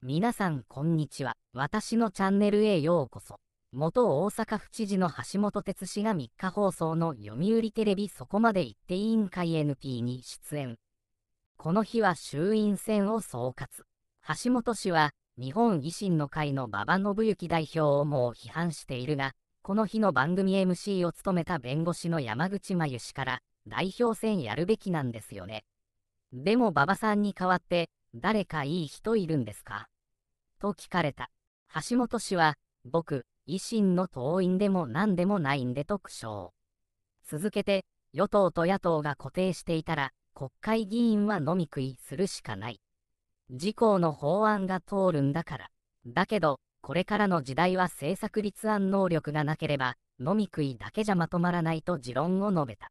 皆さんこんにちは。私のチャンネルへようこそ。元大阪府知事の橋本哲氏が3日放送の読売テレビそこまで言って委員会 NP に出演。この日は衆院選を総括。橋本氏は日本維新の会の馬場信之代表をもう批判しているが、この日の番組 MC を務めた弁護士の山口真由氏から代表選やるべきなんですよね。でも馬場さんに代わって誰かいい人いるんですかと聞かれた。橋本氏は、僕、維新の党員でも何でもないんでと苦笑。続けて、与党と野党が固定していたら、国会議員は飲み食いするしかない。自公の法案が通るんだから。だけど、これからの時代は政策立案能力がなければ、飲み食いだけじゃまとまらないと持論を述べた。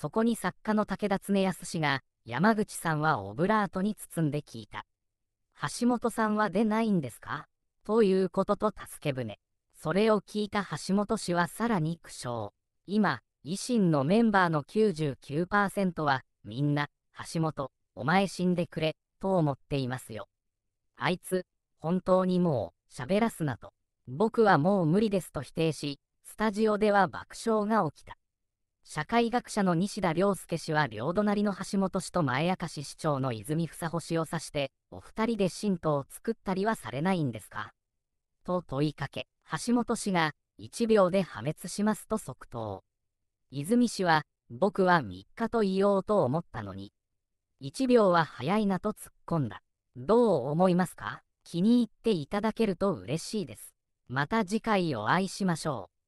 そこに作家の武田恒康氏が、山口さんはオブラートに包んで聞いた。橋本さんは出ないんですかということと助け舟。それを聞いた橋本氏はさらに苦笑。今、維新のメンバーの99%は、みんな、橋本、お前死んでくれ、と思っていますよ。あいつ、本当にもう、喋らすなと。僕はもう無理ですと否定し、スタジオでは爆笑が起きた。社会学者の西田良介氏は両隣の橋本氏と前明石市長の泉房穂氏を指して、お二人で神道を作ったりはされないんですかと問いかけ、橋本氏が、1秒で破滅しますと即答。泉氏は、僕は3日と言おうと思ったのに、1秒は早いなと突っ込んだ。どう思いますか気に入っていただけると嬉しいです。また次回お会いしましょう。